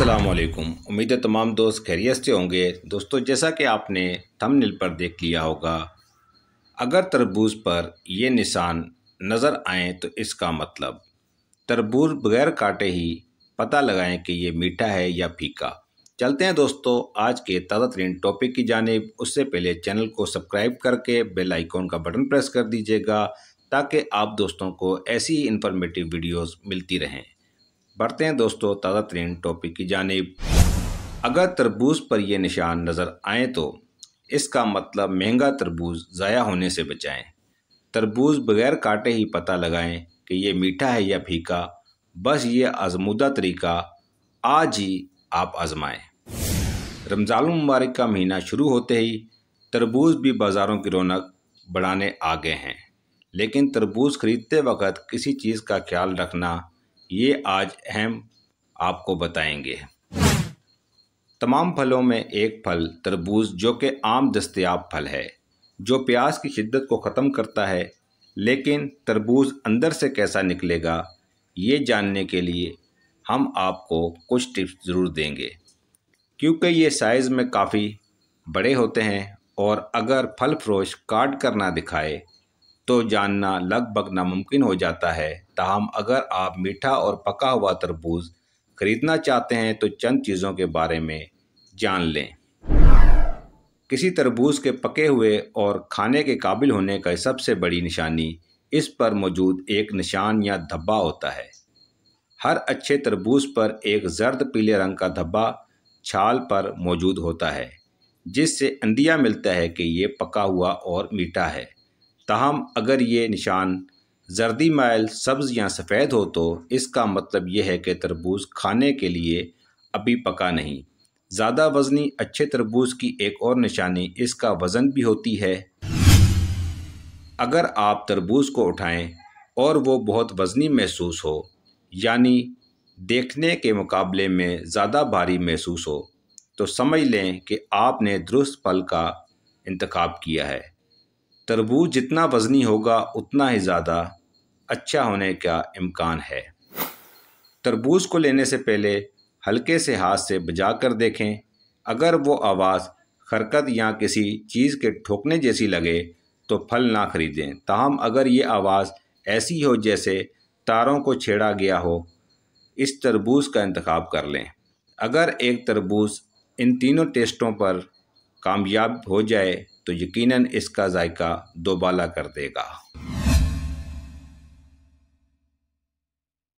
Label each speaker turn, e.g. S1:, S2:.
S1: असलकुम उम्मीद है तमाम दोस्त खैरियत से होंगे दोस्तों जैसा कि आपने थंबनेल पर देख लिया होगा अगर तरबूज पर ये निशान नज़र आए तो इसका मतलब तरबूज बगैर काटे ही पता लगाएं कि ये मीठा है या फीका चलते हैं दोस्तों आज के ताज़ा तरीन टॉपिक की जानब उससे पहले चैनल को सब्सक्राइब करके बेल आइकॉन का बटन प्रेस कर दीजिएगा ताकि आप दोस्तों को ऐसी ही इन्फॉर्मेटिव वीडियोज़ मिलती रहें बढ़ते हैं दोस्तों ताज़ा तरीन टॉपिक की जानब अगर तरबूज पर यह निशान नज़र आए तो इसका मतलब महंगा तरबूज ज़ाया होने से बचाएं तरबूज बगैर काटे ही पता लगाएं कि यह मीठा है या फीका बस ये आजमूदा तरीका आज ही आप आजमाएं रमज़ान मुबारक का महीना शुरू होते ही तरबूज भी बाज़ारों की रौनक बढ़ाने आ गए हैं लेकिन तरबूज खरीदते वक्त किसी चीज़ का ख्याल रखना ये आज अहम आपको बताएंगे तमाम फलों में एक फल तरबूज जो कि आम दस्तियाब फल है जो प्यास की शिद्दत को ख़त्म करता है लेकिन तरबूज अंदर से कैसा निकलेगा ये जानने के लिए हम आपको कुछ टिप्स ज़रूर देंगे क्योंकि ये साइज़ में काफ़ी बड़े होते हैं और अगर फल फ्रोश काट करना दिखाए तो जानना लगभग नामुमकिन हो जाता है ताहम अगर आप मीठा और पका हुआ तरबूज ख़रीदना चाहते हैं तो चंद चीज़ों के बारे में जान लें किसी तरबूज के पके हुए और खाने के काबिल होने का सबसे बड़ी निशानी इस पर मौजूद एक निशान या धब्बा होता है हर अच्छे तरबूज पर एक जर्द पीले रंग का धब्बा छाल पर मौजूद होता है जिससे अंदिया मिलता है कि ये पका हुआ और मीठा है ताहम अगर ये निशान जर्दी माइल सब्ज़ या सफ़ेद हो तो इसका मतलब यह है कि तरबूज खाने के लिए अभी पका नहीं ज़्यादा वज़नी अच्छे तरबूज की एक और निशानी इसका वज़न भी होती है अगर आप तरबूज को उठाएँ और वो बहुत वज़नी महसूस हो यानी देखने के मुकाबले में ज़्यादा भारी महसूस हो तो समझ लें कि आपने दुरुस्त पल का इंतखब किया है तरबूज जितना वज़नी होगा उतना ही ज़्यादा अच्छा होने का इम्कान है तरबूज को लेने से पहले हल्के से हाथ से बजा कर देखें अगर वो आवाज़ खरकत या किसी चीज़ के ठोकने जैसी लगे तो फल ना ख़रीदें ताहम अगर ये आवाज़ ऐसी हो जैसे तारों को छेड़ा गया हो इस तरबूज का इंतखब कर लें अगर एक तरबूज इन तीनों टेस्टों पर कामयाब हो जाए तो यकीनन इसका जायका दोबाला कर देगा